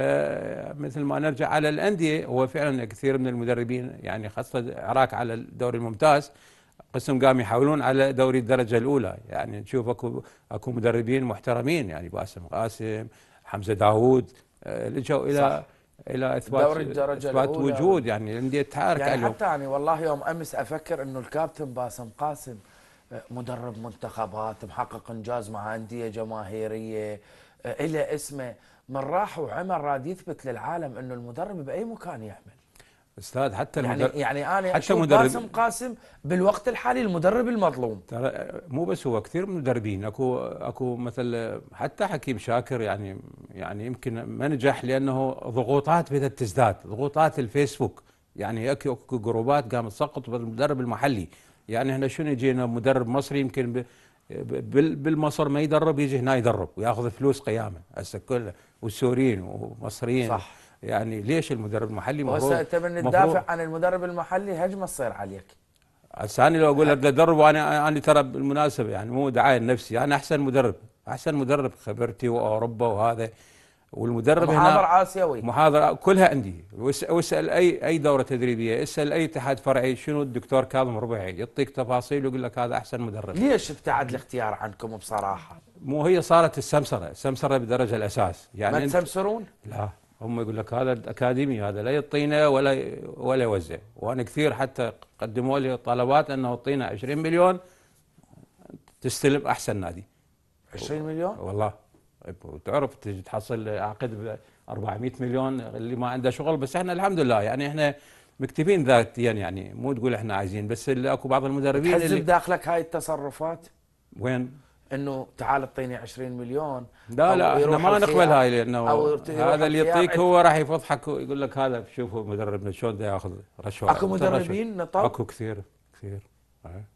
آه، مثل ما نرجع على الانديه هو فعلا كثير من المدربين يعني خاصه العراق على الدوري الممتاز قسم قام يحاولون على دوري الدرجه الاولى يعني نشوف اكو اكو مدربين محترمين يعني باسم قاسم حمزه داوود لجوا آه، الى صح. الى اثبات دوري الدرجه اثبات الأولى وجود يعني الانديه تحارك يعني حتى يعني والله يوم امس افكر انه الكابتن باسم قاسم آه، مدرب منتخبات محقق انجاز مع انديه جماهيريه إلى اسمه من راح وعمل راد يثبت للعالم أنه المدرب بأي مكان يعمل استاذ حتى يعني المدرب يعني انا حتى مدرب قاسم قاسم بالوقت الحالي المدرب المظلوم ترى مو بس هو كثير من المدربين اكو اكو مثل حتى حكيم شاكر يعني يعني يمكن ما نجح لانه ضغوطات بدات تزداد ضغوطات الفيسبوك يعني اكو اكو جروبات قامت تسقط بالمدرب المحلي يعني احنا شنو جينا مدرب مصري يمكن بالمصر ما يدرب يجي هنا يدرب وياخذ فلوس قيامه هسه كل والسوريين ومصريين صح يعني ليش المدرب المحلي مفروض هسه انت من تدافع عن المدرب المحلي هجمه تصير عليك هسه انا لو اقول لك ادرب وانا انا ترى بالمناسبه يعني مو دعايه لنفسي انا احسن مدرب احسن مدرب خبرتي واوروبا وهذا والمدرب محاضر هنا آسيوي محاضر كلها أندية واسأل أي أي دورة تدريبية اسأل أي اتحاد فرعي شنو الدكتور كاظم ربيعي يعطيك تفاصيل ويقول لك هذا أحسن مدرب ليش ابتعد الاختيار عنكم بصراحة؟ مو هي صارت السمسرة السمسرة بدرجة الأساس يعني ما تسمسرون؟ لا هم يقول لك هذا الأكاديمي هذا لا يعطينا ولا ولا يوزع وأنا كثير حتى قدموا لي طلبات أنه يعطينا 20 مليون تستلم أحسن نادي 20 مليون؟ والله وتعرف تحصل عقد ب 400 مليون اللي ما عنده شغل بس احنا الحمد لله يعني احنا مكتفين ذاتيا يعني،, يعني مو تقول احنا عايزين بس اكو بعض المدربين تحس بداخلك هاي التصرفات وين؟ انه تعال اعطيني 20 مليون لا لا احنا ما نقبل هاي لانه هذا اللي يعطيك هو راح يفضحك ويقول لك هذا شوفوا مدربنا شلون ياخذ رشوه اكو مدربين نطب اكو كثير كثير